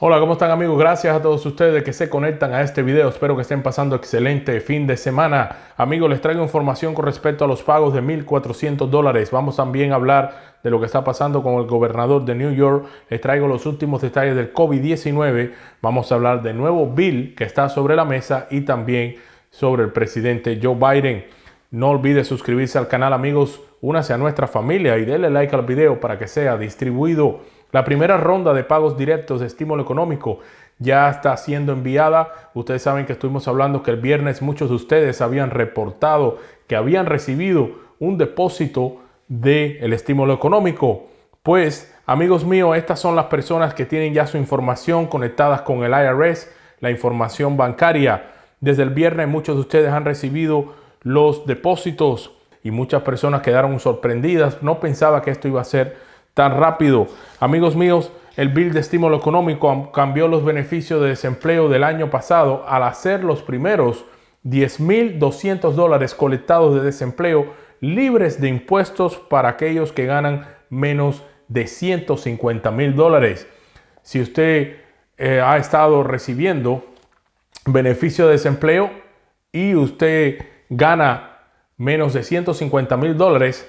Hola, ¿cómo están amigos? Gracias a todos ustedes que se conectan a este video. Espero que estén pasando excelente fin de semana. Amigos, les traigo información con respecto a los pagos de 1.400 dólares. Vamos también a hablar de lo que está pasando con el gobernador de New York. Les traigo los últimos detalles del COVID-19. Vamos a hablar del nuevo bill que está sobre la mesa y también sobre el presidente Joe Biden. No olvide suscribirse al canal, amigos. Únase a nuestra familia y denle like al video para que sea distribuido la primera ronda de pagos directos de estímulo económico ya está siendo enviada. Ustedes saben que estuvimos hablando que el viernes muchos de ustedes habían reportado que habían recibido un depósito del estímulo económico. Pues, amigos míos, estas son las personas que tienen ya su información conectada con el IRS, la información bancaria. Desde el viernes muchos de ustedes han recibido los depósitos y muchas personas quedaron sorprendidas. No pensaba que esto iba a ser tan rápido. Amigos míos, el bill de estímulo económico cambió los beneficios de desempleo del año pasado al hacer los primeros 10.200 dólares colectados de desempleo libres de impuestos para aquellos que ganan menos de 150 mil dólares. Si usted eh, ha estado recibiendo beneficio de desempleo y usted gana menos de 150 mil dólares,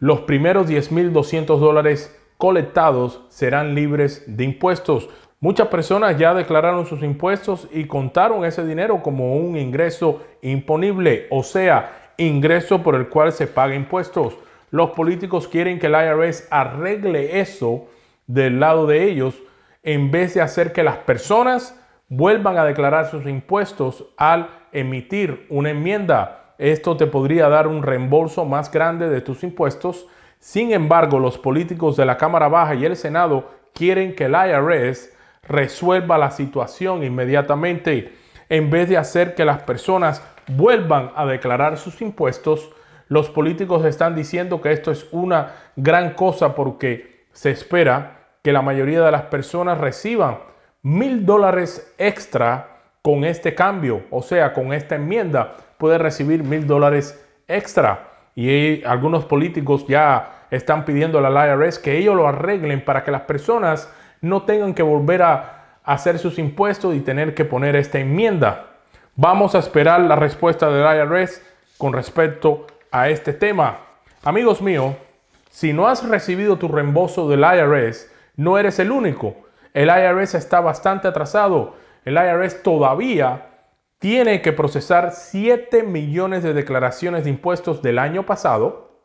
los primeros 10.200 dólares colectados serán libres de impuestos. Muchas personas ya declararon sus impuestos y contaron ese dinero como un ingreso imponible, o sea, ingreso por el cual se paga impuestos. Los políticos quieren que el IRS arregle eso del lado de ellos en vez de hacer que las personas vuelvan a declarar sus impuestos al emitir una enmienda. Esto te podría dar un reembolso más grande de tus impuestos. Sin embargo, los políticos de la Cámara Baja y el Senado quieren que el IRS resuelva la situación inmediatamente en vez de hacer que las personas vuelvan a declarar sus impuestos. Los políticos están diciendo que esto es una gran cosa porque se espera que la mayoría de las personas reciban mil dólares extra con este cambio, o sea, con esta enmienda puede recibir mil dólares extra. Y algunos políticos ya están pidiendo a la IRS que ellos lo arreglen para que las personas no tengan que volver a hacer sus impuestos y tener que poner esta enmienda. Vamos a esperar la respuesta del IRS con respecto a este tema. Amigos míos, si no has recibido tu reembolso del IRS, no eres el único. El IRS está bastante atrasado. El IRS todavía tiene que procesar 7 millones de declaraciones de impuestos del año pasado.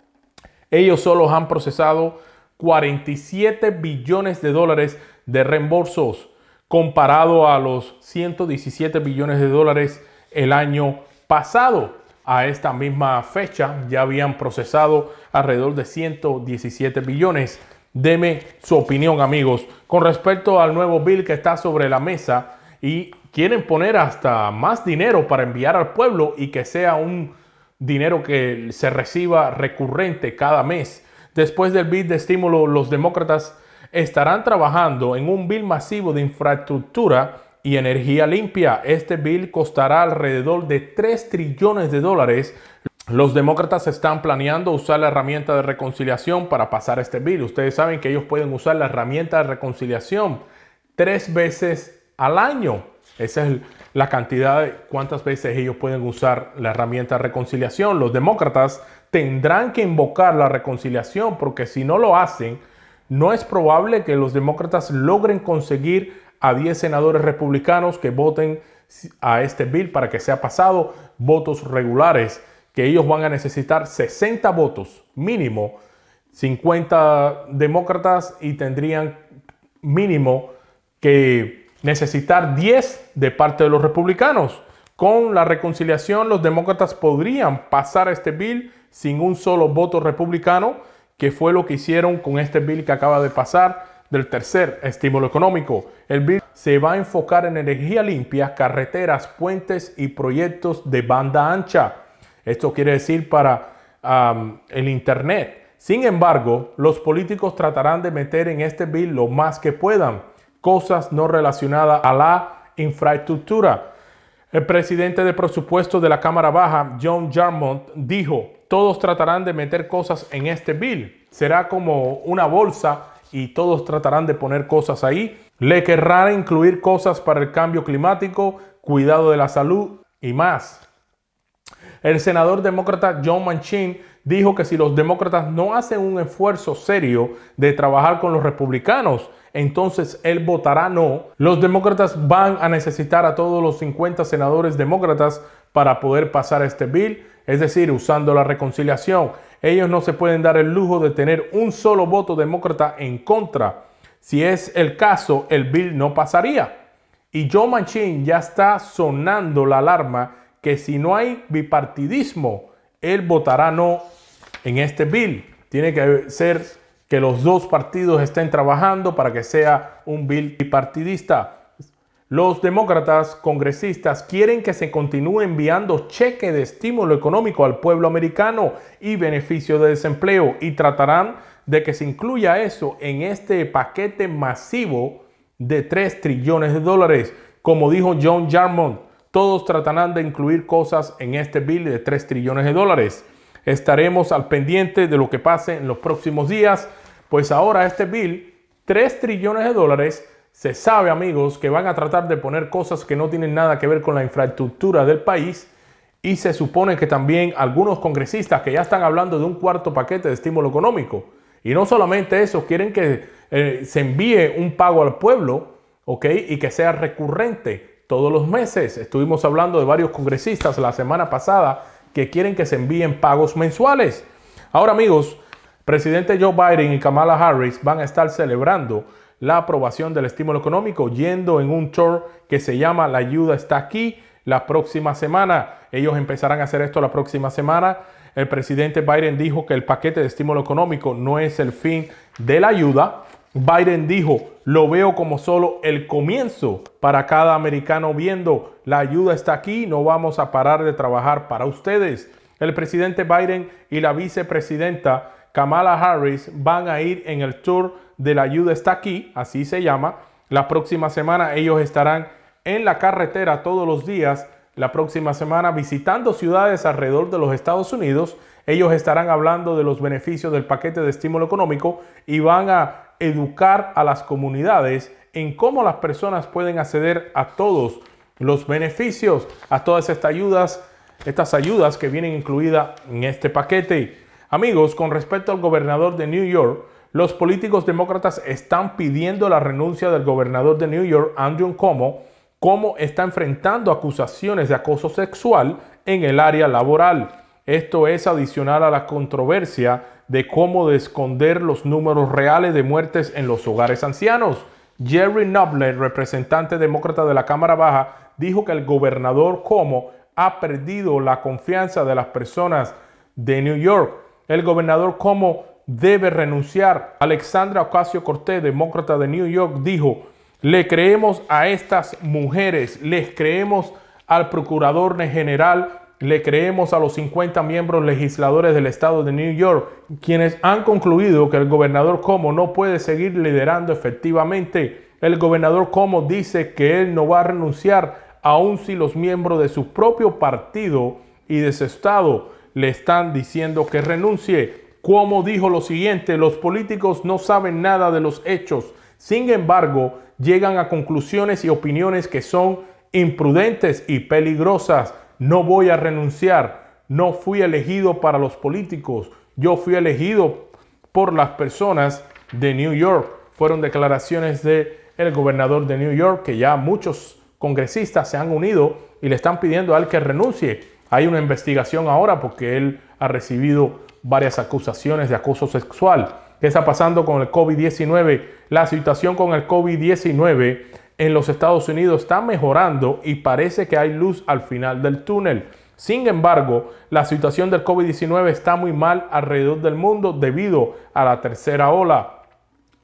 Ellos solo han procesado 47 billones de dólares de reembolsos comparado a los 117 billones de dólares el año pasado. A esta misma fecha ya habían procesado alrededor de 117 billones. Deme su opinión amigos con respecto al nuevo bill que está sobre la mesa y quieren poner hasta más dinero para enviar al pueblo y que sea un dinero que se reciba recurrente cada mes. Después del bid de estímulo, los demócratas estarán trabajando en un bill masivo de infraestructura y energía limpia. Este bill costará alrededor de 3 trillones de dólares. Los demócratas están planeando usar la herramienta de reconciliación para pasar este bill. Ustedes saben que ellos pueden usar la herramienta de reconciliación tres veces al año esa es la cantidad de cuántas veces ellos pueden usar la herramienta de reconciliación. Los demócratas tendrán que invocar la reconciliación porque si no lo hacen, no es probable que los demócratas logren conseguir a 10 senadores republicanos que voten a este bill para que sea pasado votos regulares, que ellos van a necesitar 60 votos mínimo, 50 demócratas y tendrían mínimo que necesitar 10 de parte de los republicanos. Con la reconciliación, los demócratas podrían pasar este bill sin un solo voto republicano, que fue lo que hicieron con este bill que acaba de pasar del tercer estímulo económico. El bill se va a enfocar en energía limpia, carreteras, puentes y proyectos de banda ancha. Esto quiere decir para el Internet. Sin embargo, los políticos tratarán de meter en este bill lo más que puedan cosas no relacionadas a la infraestructura. El presidente de presupuesto de la Cámara Baja, John Jarmont, dijo, todos tratarán de meter cosas en este bill. Será como una bolsa y todos tratarán de poner cosas ahí. Le querrán incluir cosas para el cambio climático, cuidado de la salud y más. El senador demócrata John Manchin dijo que si los demócratas no hacen un esfuerzo serio de trabajar con los republicanos, entonces él votará no. Los demócratas van a necesitar a todos los 50 senadores demócratas para poder pasar este bill, es decir, usando la reconciliación. Ellos no se pueden dar el lujo de tener un solo voto demócrata en contra. Si es el caso, el bill no pasaría. Y Joe Manchin ya está sonando la alarma que si no hay bipartidismo, él votará no en este bill. Tiene que ser que los dos partidos estén trabajando para que sea un bill bipartidista. Los demócratas congresistas quieren que se continúe enviando cheque de estímulo económico al pueblo americano y beneficio de desempleo y tratarán de que se incluya eso en este paquete masivo de 3 trillones de dólares. Como dijo John Jarmon, todos tratarán de incluir cosas en este bill de 3 trillones de dólares. Estaremos al pendiente de lo que pase en los próximos días, pues ahora este bill, 3 trillones de dólares, se sabe amigos que van a tratar de poner cosas que no tienen nada que ver con la infraestructura del país y se supone que también algunos congresistas que ya están hablando de un cuarto paquete de estímulo económico. Y no solamente eso, quieren que eh, se envíe un pago al pueblo, ¿ok? Y que sea recurrente todos los meses. Estuvimos hablando de varios congresistas la semana pasada que quieren que se envíen pagos mensuales. Ahora amigos, presidente Joe Biden y Kamala Harris van a estar celebrando la aprobación del estímulo económico yendo en un tour que se llama La ayuda está aquí la próxima semana. Ellos empezarán a hacer esto la próxima semana. El presidente Biden dijo que el paquete de estímulo económico no es el fin de la ayuda, Biden dijo, lo veo como solo el comienzo para cada americano viendo, la ayuda está aquí, no vamos a parar de trabajar para ustedes. El presidente Biden y la vicepresidenta Kamala Harris van a ir en el tour de la ayuda está aquí, así se llama. La próxima semana ellos estarán en la carretera todos los días. La próxima semana visitando ciudades alrededor de los Estados Unidos. Ellos estarán hablando de los beneficios del paquete de estímulo económico y van a educar a las comunidades en cómo las personas pueden acceder a todos los beneficios, a todas estas ayudas, estas ayudas que vienen incluidas en este paquete. Amigos, con respecto al gobernador de New York, los políticos demócratas están pidiendo la renuncia del gobernador de New York, Andrew Cuomo, como está enfrentando acusaciones de acoso sexual en el área laboral. Esto es adicional a la controversia de cómo esconder los números reales de muertes en los hogares ancianos. Jerry Noble, representante demócrata de la Cámara Baja, dijo que el gobernador Como ha perdido la confianza de las personas de New York. El gobernador Como debe renunciar. Alexandra Ocasio Cortés, demócrata de New York, dijo, le creemos a estas mujeres, les creemos al procurador general le creemos a los 50 miembros legisladores del estado de New York, quienes han concluido que el gobernador Como no puede seguir liderando efectivamente. El gobernador Como dice que él no va a renunciar aun si los miembros de su propio partido y de su estado le están diciendo que renuncie. Como dijo lo siguiente, los políticos no saben nada de los hechos, sin embargo, llegan a conclusiones y opiniones que son imprudentes y peligrosas no voy a renunciar, no fui elegido para los políticos, yo fui elegido por las personas de New York. Fueron declaraciones del gobernador de New York que ya muchos congresistas se han unido y le están pidiendo a él que renuncie. Hay una investigación ahora porque él ha recibido varias acusaciones de acoso sexual. ¿Qué está pasando con el COVID-19? La situación con el COVID-19 en los Estados Unidos está mejorando y parece que hay luz al final del túnel. Sin embargo, la situación del COVID-19 está muy mal alrededor del mundo debido a la tercera ola.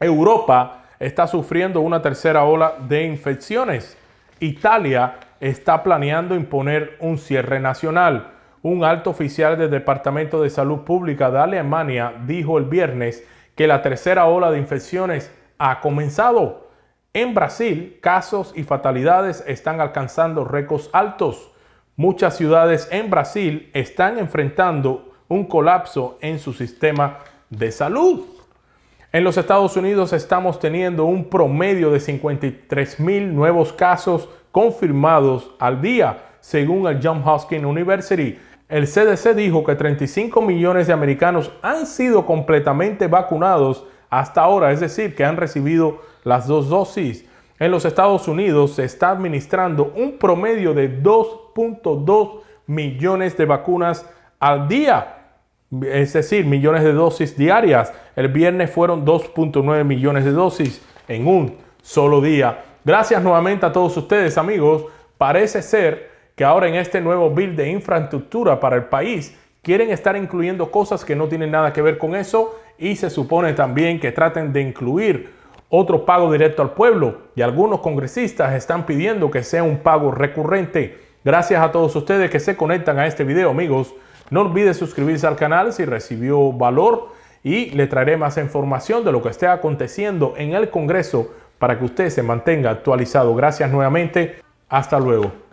Europa está sufriendo una tercera ola de infecciones. Italia está planeando imponer un cierre nacional. Un alto oficial del Departamento de Salud Pública de Alemania dijo el viernes que la tercera ola de infecciones ha comenzado en Brasil, casos y fatalidades están alcanzando récords altos. Muchas ciudades en Brasil están enfrentando un colapso en su sistema de salud. En los Estados Unidos estamos teniendo un promedio de 53 mil nuevos casos confirmados al día, según el Johns Hopkins University. El CDC dijo que 35 millones de americanos han sido completamente vacunados hasta ahora, es decir, que han recibido las dos dosis. En los Estados Unidos se está administrando un promedio de 2.2 millones de vacunas al día, es decir, millones de dosis diarias. El viernes fueron 2.9 millones de dosis en un solo día. Gracias nuevamente a todos ustedes, amigos. Parece ser que ahora en este nuevo bill de infraestructura para el país quieren estar incluyendo cosas que no tienen nada que ver con eso y se supone también que traten de incluir otro pago directo al pueblo y algunos congresistas están pidiendo que sea un pago recurrente. Gracias a todos ustedes que se conectan a este video, amigos. No olvide suscribirse al canal si recibió valor y le traeré más información de lo que esté aconteciendo en el Congreso para que usted se mantenga actualizado. Gracias nuevamente. Hasta luego.